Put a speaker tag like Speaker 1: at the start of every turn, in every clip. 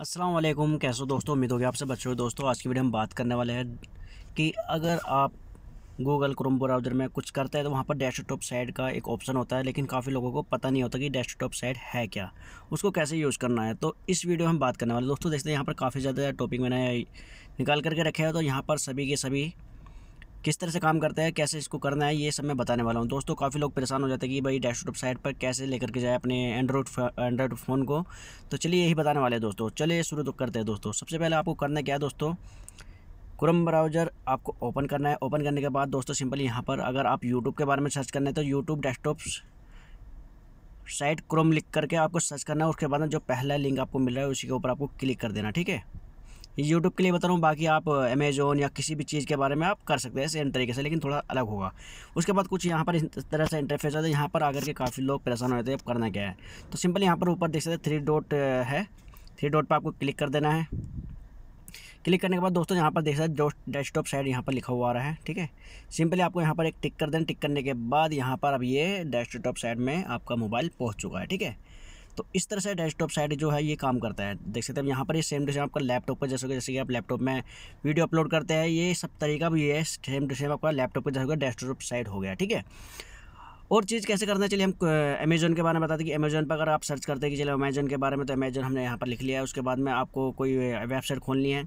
Speaker 1: असलम कैसे हो दोस्तों उम्मीद होगी आपसे बच्चों दोस्तों आज की वीडियो हम बात करने वाले हैं कि अगर आप गूगल क्रोम ब्राउज़र में कुछ करते हैं तो वहाँ पर डेस्कटॉप साइट का एक ऑप्शन होता है लेकिन काफ़ी लोगों को पता नहीं होता कि डेस्कटॉप साइट है क्या उसको कैसे यूज़ करना है तो इस वीडियो हम बात करने वाले दोस्तों देखते हैं यहाँ पर काफ़ी ज़्यादा टॉपिक मैंने निकाल करके रखे हैं तो यहाँ पर सभी के सभी किस तरह से काम करता है कैसे इसको करना है ये सब मैं बताने वाला हूँ दोस्तों काफ़ी लोग परेशान हो जाते हैं कि भाई डेस्कटॉप साइट पर कैसे लेकर के जाए अपने एंड्रॉयड एंड्रॉइड फ़ोन को तो चलिए यही बताने वाले हैं दोस्तों चलिए शुरू तो करते हैं दोस्तों सबसे पहले आपको करना क्या है दोस्तों क्रोम ब्राउज़र आपको ओपन करना है ओपन करने के बाद दोस्तों सिंपली यहाँ पर अगर आप यूट्यूब के बारे में सर्च करना है तो यूट्यूब डैशटॉप साइट क्रोम लिख करके आपको सर्च करना है उसके बाद जो पहला लिंक आपको मिल रहा है उसी के ऊपर आपको क्लिक कर देना ठीक है यूट्यूब के लिए बता रहा हूँ बाकी आप अमेजोन या किसी भी चीज़ के बारे में आप कर सकते हैं सेम तरीके से लेकिन थोड़ा अलग होगा उसके बाद कुछ यहाँ पर इस तरह से इंटरफेस आता है यहाँ पर आकर के काफ़ी लोग परेशान होते हैं करना क्या है तो सिंपल यहाँ पर ऊपर देख सकते हैं थ्री डॉट है थ्री डॉट पर आपको क्लिक कर देना है क्लिक करने के बाद दोस्तों यहाँ पर देख सकते हैं डेस्कटॉप साइड यहाँ पर लिखा हुआ आ रहा है ठीक है सिंपली आपको यहाँ पर एक टिक कर देना टिक करने के बाद यहाँ पर अब ये डेस्कटॉप साइड में आपका मोबाइल पहुँच चुका है ठीक है तो इस तरह से डेस्कटॉप साइड जो है ये काम करता है देख सकते हैं यहाँ पर ये सेम टू सेम आपका लैपटॉप पर जैसे जैसे कि आप लैपटॉप में वीडियो अपलोड करते हैं ये सब तरीका भी है सेम टू सेम आपका लैपटॉप पर जैसे डेस्कटॉप साइड हो गया ठीक है और चीज़ कैसे करना है चलिए हम अमेज़न के बारे में बताते हैं कि अमेज़न पर अगर आप सर्च करते हैं कि चलिए अमेज़न के बारे में तो अमेज़न हमने यहाँ पर लिख लिया है उसके बाद में आपको कोई वेबसाइट खोलनी है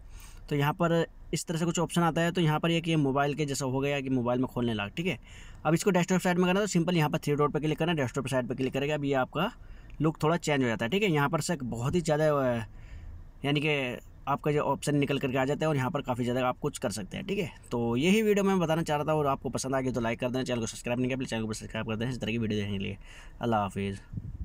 Speaker 1: तो यहाँ पर इस तरह से कुछ ऑप्शन आता है तो यहाँ पर ये कि मोबाइल के जैसा हो गया कि मोबाइल में खोलने लाग ठीक है अब इसको डेस्कटॉप साइड में करना तो सिंपल यहाँ पर थ्री डॉट पर क्लिक करना डेस्कटॉप साइड पर क्लिक करेगा अब ये आपका लुक थोड़ा चेंज हो जाता है ठीक है यहाँ पर से बहुत ही ज़्यादा यानी कि आपका जो ऑप्शन निकल करके आ जाता है और यहाँ पर काफ़ी ज़्यादा आप कुछ कर सकते हैं ठीक है तो यही वीडियो मैं बताना चाह रहा था और आपको पसंद आ गया तो लाइक कर देना चैनल को सब्सक्राइब नहीं किया चैनल को सब्सक्राइब कर देना इस तरह की वीडियो देखने के लिए अल्लाह हाफिज़